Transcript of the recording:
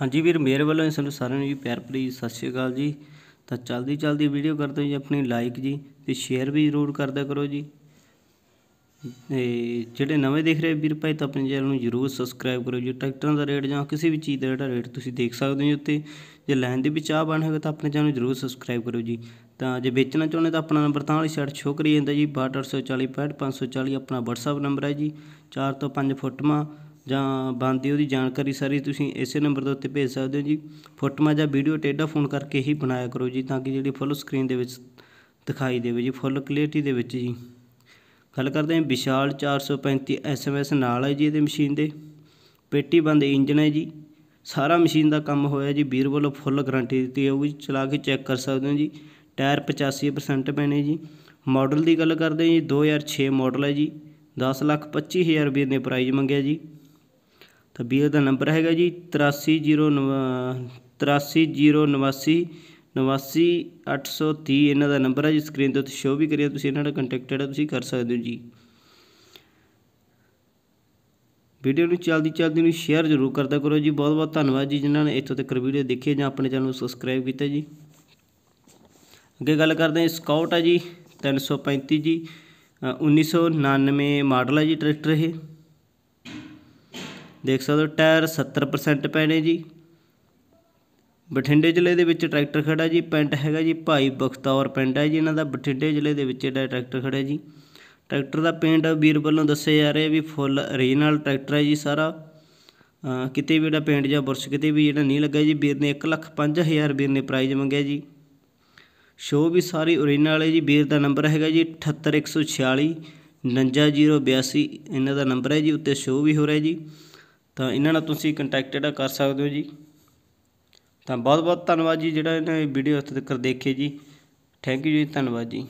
ਹਾਂਜੀ ਵੀਰ ਮੇਰੇ ਵੱਲੋਂ ਇਸ ਨੂੰ ਸਾਰਿਆਂ ਨੂੰ ਜੀ ਪਿਆਰ ਭਰੀ ਸਤਿ ਸ਼੍ਰੀ ਅਕਾਲ ਜੀ ਤਾਂ ਚਲਦੀ ਚਲਦੀ ਵੀਡੀਓ ਕਰਦੇ ਜੀ ਆਪਣੀ ਲਾਈਕ ਜੀ ਤੇ ਸ਼ੇਅਰ ਵੀ ਜ਼ਰੂਰ ਕਰਦਾ ਕਰੋ ਜੀ ਤੇ ਜਿਹੜੇ ਨਵੇਂ ਦੇਖ ਰਹੇ ਵੀਰ ਭਾਈ ਤਾਂ ਆਪਣੇ ਚੈਨਲ ਨੂੰ ਜ਼ਰੂਰ ਸਬਸਕ੍ਰਾਈਬ ਕਰੋ ਜੀ ਟਰੈਕਟਰਾਂ ਦਾ ਰੇਟ ਜਾਂ ਕਿਸੇ ਵੀ ਚੀਜ਼ ਦਾ ਜਿਹੜਾ ਰੇਟ ਤੁਸੀਂ ਦੇਖ ਸਕਦੇ ਹੋ ਉੱਤੇ ਜੇ ਲੈਣ ਦੇ ਵੀ ਚਾਹ ਬਣ ਹੈਗਾ ਤਾਂ ਆਪਣੇ ਚੈਨਲ ਨੂੰ ਜ਼ਰੂਰ ਸਬਸਕ੍ਰਾਈਬ ਕਰੋ ਜੀ ਤਾਂ ਜੇ ਵੇਚਣਾ ਚਾਹੁੰਦੇ ਤਾਂ ਆਪਣਾ ਨੰਬਰ ਤਾਂ ਵਾਲੀ ਸ਼ਰਟ ਸ਼ੋ ਕਰੀ ਜਾਂਦਾ ਜੀ 6840 65540 ਆਪਣਾ WhatsApp ਨੰਬਰ ਹੈ ਜੀ 4 ਤੋਂ 5 ਫੁੱਟਮਾ ਜਾਂ ਬੰਦੀ ਉਹਦੀ ਜਾਣਕਾਰੀ ਸਾਰੀ ਤੁਸੀਂ ਇਸੇ ਨੰਬਰ ਦੇ ਉੱਤੇ ਭੇਜ ਸਕਦੇ ਹੋ ਜੀ ਫੋਟੋਆਂ ਜਾਂ ਵੀਡੀਓ ਟੇਡਾ ਫੋਨ ਕਰਕੇ ਹੀ ਬਣਾਇਆ ਕਰੋ ਜੀ ਤਾਂ ਕਿ ਜਿਹੜੀ ਫੁੱਲ ਸਕਰੀਨ ਦੇ ਵਿੱਚ ਦਿਖਾਈ ਦੇਵੇ ਜੀ ਫੁੱਲ ਕਲੀਅਰਟੀ ਦੇ ਵਿੱਚ ਜੀ ਗੱਲ ਕਰਦੇ ਹਾਂ ਵਿਸ਼ਾਲ 435 ਐਸਐਮਐਸ ਨਾਲ ਹੈ ਜੀ ਇਹਦੇ ਮਸ਼ੀਨ ਦੇ ਪੇਟੀ ਬੰਦ ਇੰਜਨ ਹੈ ਜੀ ਸਾਰਾ ਮਸ਼ੀਨ ਦਾ ਕੰਮ ਹੋਇਆ ਜੀ ਵੀਰ ਵੱਲੋਂ ਫੁੱਲ ਗਾਰੰਟੀ ਦਿੱਤੀ ਹੋਊਗੀ ਚਲਾ ਕੇ ਚੈੱਕ ਕਰ ਸਕਦੇ ਹੋ ਜੀ ਟਾਇਰ 85% ਪੈਣੇ ਜੀ ਮਾਡਲ ਦੀ ਗੱਲ ਕਰਦੇ ਹਾਂ ਜੀ 2006 ਮਾਡਲ ਹੈ ਜੀ 10 ਲੱਖ 25 ਹਜ਼ਾਰ ਵੀਰ ਨੇ ਪ੍ਰਾਈਜ਼ ਮੰਗਿਆ ਜੀ ਤਾਂ ਬੀਅਰ ਦਾ ਨੰਬਰ ਹੈਗਾ ਜੀ 8309 830 ਇਹਨਾਂ ਦਾ ਨੰਬਰ ਹੈ ਜੀ ਸਕਰੀਨ ਤੇ ਉੱਤੇ ਵੀ ਕਰਿਆ ਤੁਸੀਂ ਇਹਨਾਂ ਦਾ ਕੰਟੈਕਟ ਹੈ ਤੁਸੀਂ ਕਰ ਸਕਦੇ ਹੋ ਜੀ ਵੀਡੀਓ ਨੂੰ ਚਲਦੀ ਚਲਦੀ ਨੂੰ ਸ਼ੇਅਰ ਜ਼ਰੂਰ ਕਰਦਾ ਕਰੋ ਜੀ ਬਹੁਤ ਬਹੁਤ ਧੰਨਵਾਦ ਜੀ ਜਿਨ੍ਹਾਂ ਨੇ ਇੱਥੋਂ ਤੱਕ ਵੀਡੀਓ ਦੇਖੀ ਜਾਂ ਆਪਣੇ ਚੈਨਲ ਨੂੰ ਸਬਸਕ੍ਰਾਈਬ ਕੀਤਾ ਜੀ ਅੱਗੇ ਗੱਲ ਕਰਦੇ ਹਾਂ ਸਕਾਊਟ ਹੈ ਜੀ 335 ਜੀ 1999 ਮਾਡਲ ਹੈ ਜੀ ਟਰੈਕਟਰ ਇਹ ਦੇਖ ਸਕਦੇ ਹੋ ਟਾਇਰ 70% ਪੈਣੇ ਜੀ ਬਠਿੰਡੇ ਜ਼ਿਲ੍ਹੇ ਦੇ ਵਿੱਚ ਟਰੈਕਟਰ ਖੜਾ ਜੀ ਪਿੰਡ ਹੈਗਾ ਜੀ ਭਾਈ ਬਖਤੌਰ ਪਿੰਡ ਹੈ ਜੀ ਇਹਨਾਂ ਦਾ ਬਠਿੰਡੇ ਜ਼ਿਲ੍ਹੇ ਦੇ ਵਿੱਚ ਇਹਦਾ ਟਰੈਕਟਰ ਖੜਾ ਜੀ ਟਰੈਕਟਰ ਦਾ ਪੇਂਟ ਵੀਰ ਵੱਲੋਂ ਦੱਸਿਆ ਜਾ ਰਿਹਾ ਵੀ ਫੁੱਲ ਓਰੀਜਨਲ ਟਰੈਕਟਰ ਹੈ ਜੀ ਸਾਰਾ ਕਿਤੇ ਵੀ ਜਿਹੜਾ ਪੇਂਟ ਜਾਂ ਬੁਰਸ਼ ਕਿਤੇ ਵੀ ਜਿਹੜਾ ਨਹੀਂ ਲੱਗਾ ਜੀ ਵੀਰ ਨੇ 1 ਲੱਖ ਵੀਰ ਨੇ ਪ੍ਰਾਈਜ਼ ਮੰਗਿਆ ਜੀ ਸ਼ੋ ਵੀ ਸਾਰੀ ਓਰੀਜਨਲ ਹੈ ਜੀ ਵੀਰ ਦਾ ਨੰਬਰ ਹੈਗਾ ਜੀ 78146 59082 ਇਹਨਾਂ ਦਾ ਨੰਬਰ ਹੈ ਜੀ ਉੱਤੇ ਸ਼ੋ ਵੀ ਹੋ ਰਿਹਾ ਜੀ ਤਾਂ ਇਹਨਾਂ ਨਾਲ ਤੁਸੀਂ ਕੰਟੈਕਟ ਜਿਹੜਾ ਕਰ ਸਕਦੇ ਹੋ ਜੀ ਤਾਂ ਬਹੁਤ ਬਹੁਤ ਧੰਨਵਾਦ ਜੀ ਜਿਹੜਾ ਇਹਨਾਂ ਵੀਡੀਓ ਇੱਥੇ ਤੱਕ ਦੇਖੇ ਜੀ ਥੈਂਕ ਯੂ ਜੀ ਧੰਨਵਾਦ ਜੀ